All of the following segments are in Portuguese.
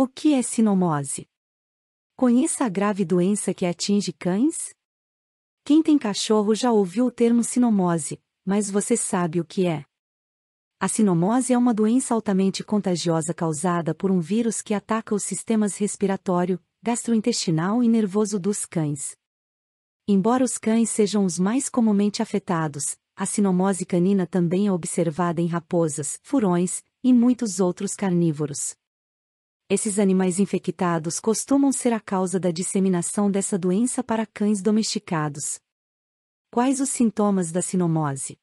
O que é sinomose? Conheça a grave doença que atinge cães? Quem tem cachorro já ouviu o termo sinomose, mas você sabe o que é. A sinomose é uma doença altamente contagiosa causada por um vírus que ataca os sistemas respiratório, gastrointestinal e nervoso dos cães. Embora os cães sejam os mais comumente afetados, a sinomose canina também é observada em raposas, furões e muitos outros carnívoros. Esses animais infectados costumam ser a causa da disseminação dessa doença para cães domesticados. Quais os sintomas da sinomose?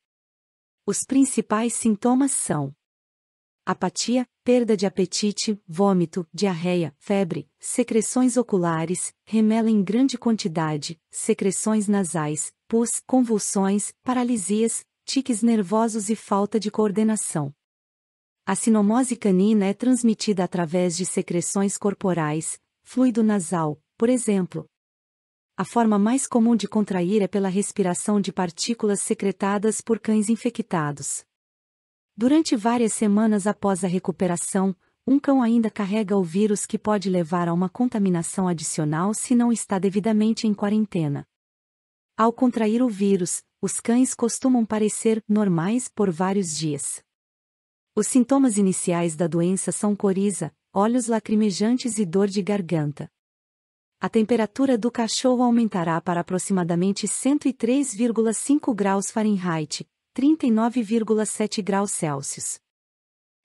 Os principais sintomas são apatia, perda de apetite, vômito, diarreia, febre, secreções oculares, remela em grande quantidade, secreções nasais, pus, convulsões, paralisias, tiques nervosos e falta de coordenação. A sinomose canina é transmitida através de secreções corporais, fluido nasal, por exemplo. A forma mais comum de contrair é pela respiração de partículas secretadas por cães infectados. Durante várias semanas após a recuperação, um cão ainda carrega o vírus que pode levar a uma contaminação adicional se não está devidamente em quarentena. Ao contrair o vírus, os cães costumam parecer normais por vários dias. Os sintomas iniciais da doença são coriza, olhos lacrimejantes e dor de garganta. A temperatura do cachorro aumentará para aproximadamente 103,5 graus Fahrenheit, 39,7 graus Celsius.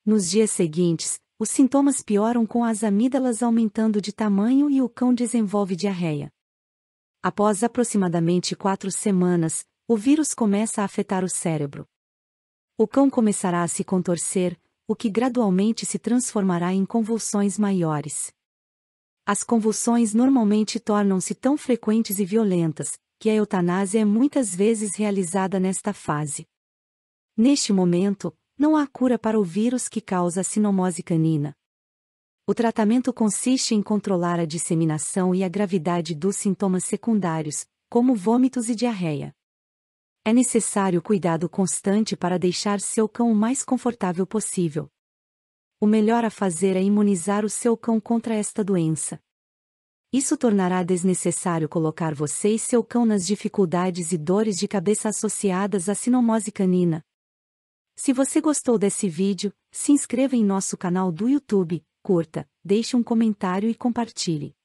Nos dias seguintes, os sintomas pioram com as amígdalas aumentando de tamanho e o cão desenvolve diarreia. Após aproximadamente quatro semanas, o vírus começa a afetar o cérebro. O cão começará a se contorcer, o que gradualmente se transformará em convulsões maiores. As convulsões normalmente tornam-se tão frequentes e violentas, que a eutanásia é muitas vezes realizada nesta fase. Neste momento, não há cura para o vírus que causa a sinomose canina. O tratamento consiste em controlar a disseminação e a gravidade dos sintomas secundários, como vômitos e diarreia. É necessário cuidado constante para deixar seu cão o mais confortável possível. O melhor a fazer é imunizar o seu cão contra esta doença. Isso tornará desnecessário colocar você e seu cão nas dificuldades e dores de cabeça associadas à sinomose canina. Se você gostou desse vídeo, se inscreva em nosso canal do YouTube, curta, deixe um comentário e compartilhe.